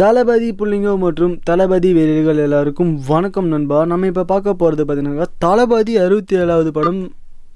தளபதி புள்ளிங்கோ மற்றும் தளபதி வீரர்கள் எல்லாருக்கும் வணக்கம் நண்பா நம்ம இப்போ பார்க்க போகிறது பார்த்தீங்கன்னா தளபதி அறுபத்தி ஏழாவது படம்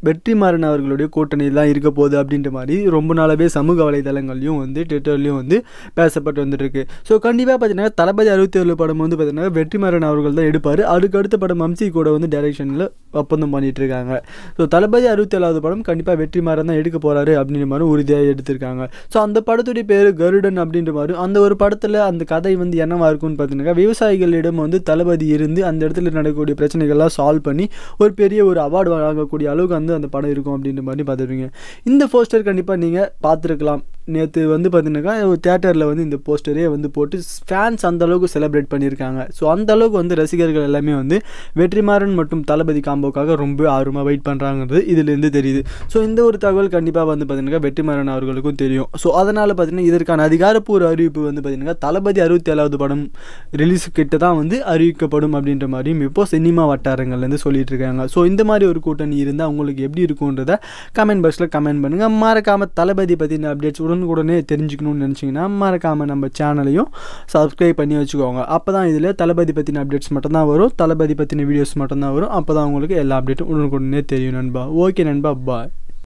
வெற்றிமாறன் அவர்களுடைய கூட்டணி தான் இருக்க போகுது அப்படின்ற மாதிரி ரொம்ப நாளாகவே சமூக வலைதளங்கள்லையும் வந்து ட்விட்டர்லையும் வந்து பேசப்பட்டு வந்துட்டுருக்கு ஸோ கண்டிப்பாக பார்த்தீங்கன்னா தளபதி அறுபத்தி ஏழு படம் வந்து பார்த்தீங்கன்னா வெற்றிமாறன் அவர்கள் தான் எடுப்பார் அதுக்கடுத்த படம் அம்சி கூட வந்து டைரெக்ஷனில் ஒப்பந்தம் பண்ணிகிட்டு இருக்காங்க ஸோ தளபதி அறுபத்தேழாவது படம் கண்டிப்பாக வெற்றி மாதிரி தான் எடுக்க போகிறாரு அப்படின்ற மாதிரி உறுதியாக எடுத்திருக்காங்க ஸோ அந்த படத்துடைய பேர் கருடன் அப்படின்ற மாதிரி அந்த ஒரு படத்தில் அந்த கதை வந்து என்னவாக இருக்கும்னு பார்த்தீங்கன்னா விவசாயிகளிடம் வந்து தளபதி இருந்து அந்த இடத்துல நடக்கக்கூடிய பிரச்சனைகள்லாம் சால்வ் பண்ணி ஒரு பெரிய ஒரு அவார்டு வாங்கக்கூடிய அளவுக்கு வந்து அந்த படம் இருக்கும் அப்படின்ற மாதிரி பார்த்துருவீங்க இந்த போஸ்டர் கண்டிப்பாக நீங்கள் பார்த்துருக்கலாம் நேற்று வந்து பார்த்தீங்கன்னாக்கா தேட்டரில் வந்து இந்த போஸ்டரே வந்து போட்டு ஃபேன்ஸ் அந்தளவுக்கு செலிப்ரேட் பண்ணியிருக்காங்க ஸோ அந்தளவுக்கு வந்து ரசிகர்கள் எல்லாமே வந்து வெற்றிமாறன் மற்றும் தளபதி காம்போக்காக ரொம்ப ஆர்வமாக வெயிட் பண்ணுறாங்கிறது இதுலேருந்து தெரியுது ஸோ இந்த ஒரு தகவல் கண்டிப்பாக வந்து பார்த்தீங்கன்னா வெற்றிமாறன் அவர்களுக்கும் தெரியும் ஸோ அதனால் பார்த்தீங்கன்னா இதற்கான அதிகாரப்பூர்வ அறிவிப்பு வந்து பார்த்தீங்கன்னா தளபதி அறுபத்தி ஏழாவது படம் ரிலீஸ் கிட்ட தான் வந்து அறிவிக்கப்படும் அப்படின்ற மாதிரியும் இப்போது சினிமா வட்டாரங்கள்லேருந்து சொல்லிட்டு இருக்காங்க ஸோ இந்த மாதிரி ஒரு கூட்டணி இருந்தால் உங்களுக்கு எப்படி இருக்கும்ன்றத கமெண்ட் பாக்ஸில் கமெண்ட் பண்ணுங்கள் மறக்காமல் தளபதி பற்றின அப்டேட்ஸ் உடனே உடனே தெரிஞ்சுக்கணும்னு நினச்சிங்கன்னா மறக்காமல் நம்ம சேனலையும் சப்ஸ்கிரைப் பண்ணி வச்சுக்கோங்க அப்போ தான் இதில் தளபதி பற்றின அப்டேட்ஸ் மட்டும்தான் வரும் தளபதி பற்றின வீடியோஸ் மட்டும்தான் வரும் அப்போ தான் உங்களுக்கு எல்லா அப்டேட்டும் உடனுக்குடனே தெரியும் நண்பா ஓகே நண்பா பாய்